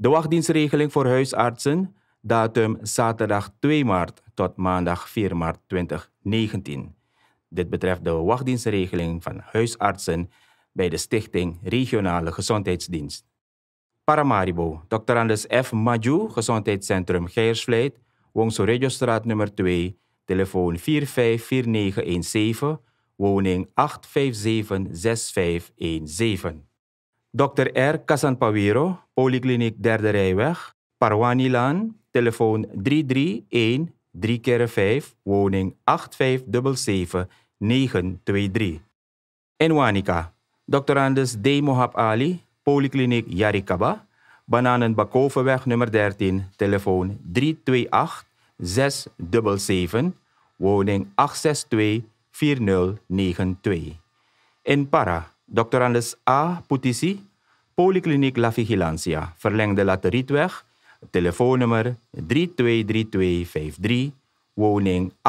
De wachtdienstregeling voor huisartsen, datum zaterdag 2 maart tot maandag 4 maart 2019. Dit betreft de wachtdienstregeling van huisartsen bij de Stichting Regionale Gezondheidsdienst. Paramaribo, Dr. Anders F. Maju, Gezondheidscentrum Geersvleit, Wongso Regiostraat nummer 2, telefoon 454917, woning 8576517. Dr. R. Casanpaviro, Polykliniek Derde Rijweg, Parwanilan, telefoon 331 3 5, woning 8577923. 923. En Wanika, Dr. Anders D. Mohab Ali, Polykliniek Yarikaba, Bananenbakovenweg nummer 13, telefoon 328 677, woning 862 4092. En Para, Dr. Anders A. Putisi, Polykliniek La Vigilancia, Verlengde Laterietweg, telefoonnummer 323253, woning 8685404.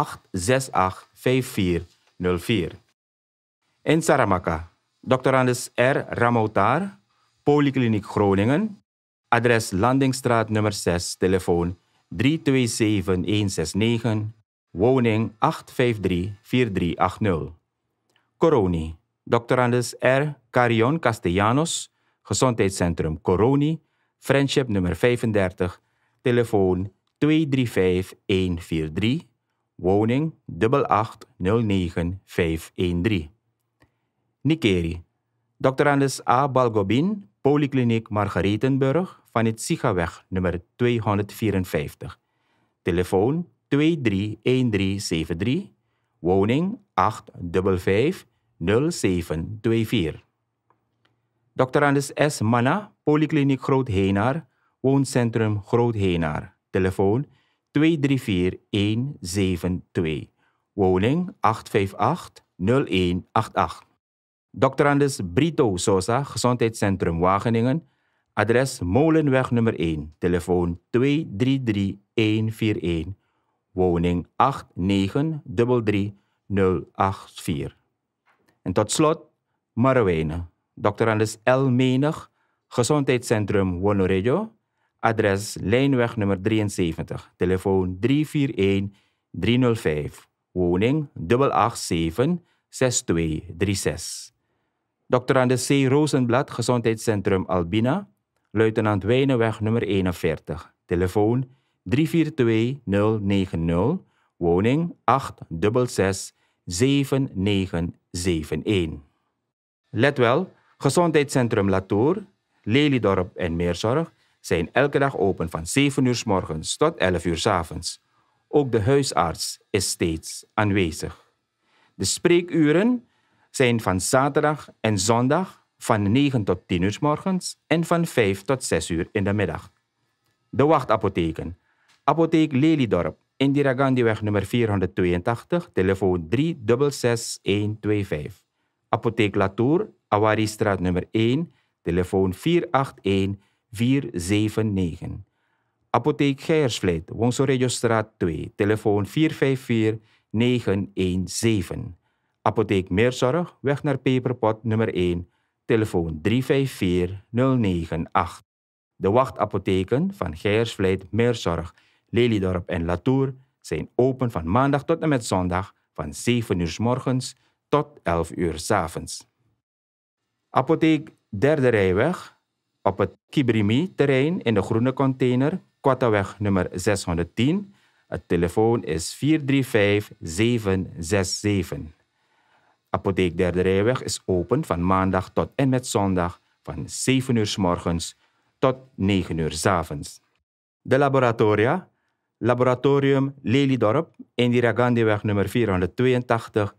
In Saramaka, Dr. R. Ramoutar, Polykliniek Groningen, adres Landingstraat nummer 6, telefoon 327169, woning 8534380. Coroni, Dr. Anders R. Carion Castellanos, Gezondheidscentrum Coroni, Friendship nummer 35, telefoon 235143, woning 8809513. Nikeri, Dr. Anders A. Balgobin, Polykliniek Margaretenburg van het Sigaweg nummer 254. Telefoon 231373, woning 8550724. Doctorandus S. Manna, Polykliniek Groot Henaar, Wooncentrum Groot Henaar. Telefoon 234-172. Woning 858-0188. Doctorandus Brito Sosa, Gezondheidscentrum Wageningen. Adres Molenweg nummer 1. Telefoon 233-141. Woning 8933084. En tot slot, Marowijnen. Dr. Anders L. Menig, Gezondheidscentrum Wonorejo, adres Lijnweg nummer 73, telefoon 341-305, woning 887-6236. Dr. Anders C. Rozenblad, Gezondheidscentrum Albina, Luitenant Wijnenweg nummer 41, telefoon 342-090, woning 866-7971. Let wel, Gezondheidscentrum Latour, Lelydorp en Meerzorg zijn elke dag open van 7 uur s morgens tot 11 uur s avonds. Ook de huisarts is steeds aanwezig. De spreekuren zijn van zaterdag en zondag van 9 tot 10 uur s morgens en van 5 tot 6 uur in de middag. De wachtapotheken. Apotheek Lelydorp, Indira Gandhiweg nummer 482, telefoon 366125. Apotheek Latour, Awaristraat nummer 1, telefoon 481-479. Apotheek Geijersvleit, Straat 2, telefoon 454-917. Apotheek Meerzorg, weg naar Peperpot nummer 1, telefoon 354-098. De wachtapotheken van Geijersvleit, Meerzorg, Lelydorp en Latour zijn open van maandag tot en met zondag van 7 uur morgens tot 11 uur s avonds. Apotheek Derde Rijweg op het Kibrimi-terrein in de groene container, Kwattaweg nummer 610. Het telefoon is 435-767. Apotheek Derde Rijweg is open van maandag tot en met zondag van 7 uur s morgens tot 9 uur s avonds. De laboratoria, laboratorium Lelydorp, Indira Gandhiweg nummer 482,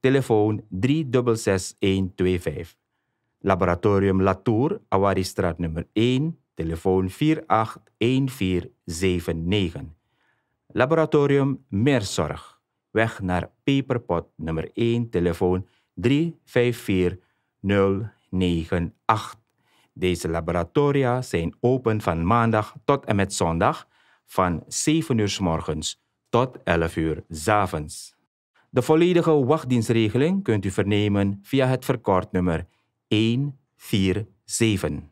telefoon 366125. Laboratorium Latour, Awaristraat nummer 1, telefoon 481479. Laboratorium Meerzorg, weg naar Peperpot nummer 1, telefoon 354098. Deze laboratoria zijn open van maandag tot en met zondag van 7 uur s morgens tot 11 uur s avonds. De volledige wachtdienstregeling kunt u vernemen via het verkort 147.